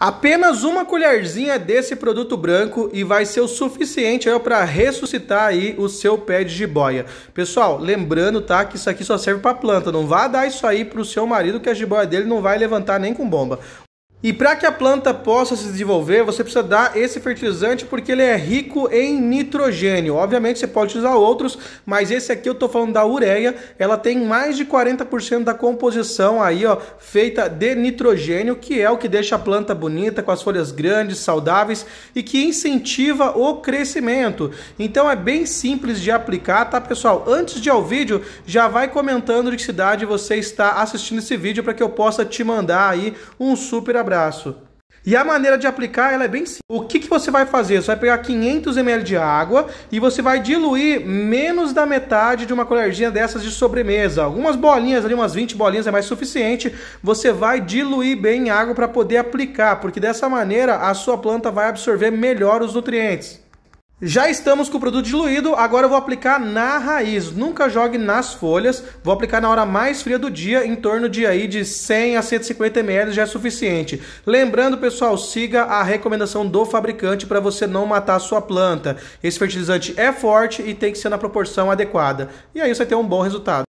Apenas uma colherzinha desse produto branco e vai ser o suficiente para ressuscitar aí o seu pé de jiboia. Pessoal, lembrando, tá, que isso aqui só serve para planta, não vá dar isso aí para o seu marido que a jiboia dele não vai levantar nem com bomba. E para que a planta possa se desenvolver, você precisa dar esse fertilizante porque ele é rico em nitrogênio. Obviamente você pode usar outros, mas esse aqui eu estou falando da ureia, ela tem mais de 40% da composição aí, ó, feita de nitrogênio, que é o que deixa a planta bonita, com as folhas grandes, saudáveis e que incentiva o crescimento. Então é bem simples de aplicar, tá, pessoal? Antes de ir ao vídeo, já vai comentando de que cidade você está assistindo esse vídeo para que eu possa te mandar aí um super abraço abraço. E a maneira de aplicar ela é bem simples. O que, que você vai fazer? Você vai pegar 500 ml de água e você vai diluir menos da metade de uma colherzinha dessas de sobremesa. Algumas bolinhas ali, umas 20 bolinhas é mais suficiente. Você vai diluir bem água para poder aplicar, porque dessa maneira a sua planta vai absorver melhor os nutrientes. Já estamos com o produto diluído, agora eu vou aplicar na raiz. Nunca jogue nas folhas, vou aplicar na hora mais fria do dia, em torno de aí de 100 a 150 ml já é suficiente. Lembrando, pessoal, siga a recomendação do fabricante para você não matar a sua planta. Esse fertilizante é forte e tem que ser na proporção adequada. E aí você tem um bom resultado.